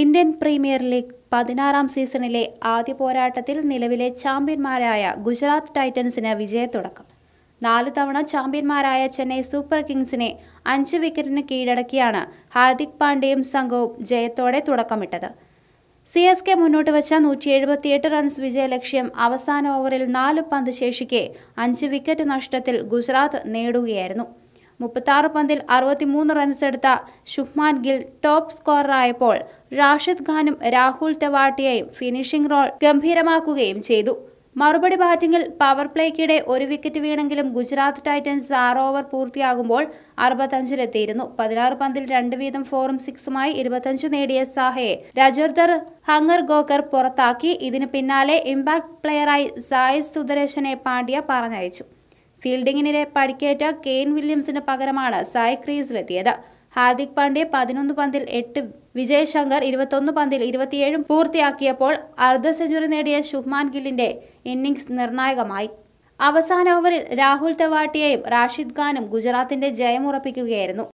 Indian premier league പതിനാറാം സീസണിലെ ആദ്യ പോരാട്ടത്തിൽ നിലവിലെ ചാമ്പ്യന്മാരായ ഗുജറാത്ത് ടൈറ്റൻസിന് വിജയത്തുടക്കം നാല് തവണ ചാമ്പ്യന്മാരായ ചെന്നൈ സൂപ്പർ കിങ്സിനെ അഞ്ച് വിക്കറ്റിന് കീഴടക്കിയാണ് ഹാർദിക് പാണ്ഡ്യയും സംഘവും ജയത്തോടെ തുടക്കമിട്ടത് സി എസ് കെ മുന്നോട്ട് വെച്ച നൂറ്റി എഴുപത്തിയെട്ട് റൺസ് വിജയലക്ഷ്യം അവസാന ഓവറിൽ നാല് പന്ത് ശേഷിക്കെ അഞ്ച് വിക്കറ്റ് നഷ്ടത്തിൽ ഗുജറാത്ത് നേടുകയായിരുന്നു മുപ്പത്താറ് പന്തിൽ അറുപത്തിമൂന്ന് റൺസെടുത്ത ഷുഹ്മാൻ ഗിൽ ടോപ്പ് സ്കോററായപ്പോൾ റാഷിദ് ഖാനും രാഹുൽ തെവാട്ടിയെയും ഫിനിഷിംഗ് റോൾ ഗംഭീരമാക്കുകയും ചെയ്തു മറുപടി ബാറ്റിംഗിൽ പവർ പ്ലേക്കിടെ ഒരു വിക്കറ്റ് വീണെങ്കിലും ഗുജറാത്ത് ടൈറ്റൻസ് ആറ് ഓവർ പൂർത്തിയാകുമ്പോൾ അറുപത്തഞ്ചിലെത്തിയിരുന്നു പതിനാറ് പന്തിൽ രണ്ട് വീതം ഫോറും സിക്സുമായി ഇരുപത്തഞ്ച് നേടിയ സാഹയെ രജോർദർ ഹങ്ങർ ഗോക്കർ പുറത്താക്കി ഇതിന് പിന്നാലെ ഇമ്പാക്ട് പ്ലെയറായി സായിസ് സുദരേശനെ പാണ്ഡ്യ പറഞ്ഞയച്ചു ഫീൽഡിങ്ങിനിടെ പരിക്കേറ്റ കെയിൻ വില്യംസിന് പകരമാണ് സായ് ക്രീസിലെത്തിയത് ഹാർദിക് പാണ്ഡ്യ പതിനൊന്ന് പന്തിൽ എട്ട് വിജയ് ശങ്കർ ഇരുപത്തൊന്ന് പന്തിൽ ഇരുപത്തിയേഴും പൂർത്തിയാക്കിയപ്പോൾ അർദ്ധ സെഞ്ചുറി നേടിയ ശുഭ്മാൻ ഗില്ലിന്റെ ഇന്നിംഗ്സ് നിർണായകമായി അവസാന ഓവറിൽ രാഹുൽ തെവാട്ടിയയും റാഷിദ് ഖാനും ഗുജറാത്തിന്റെ ജയം ഉറപ്പിക്കുകയായിരുന്നു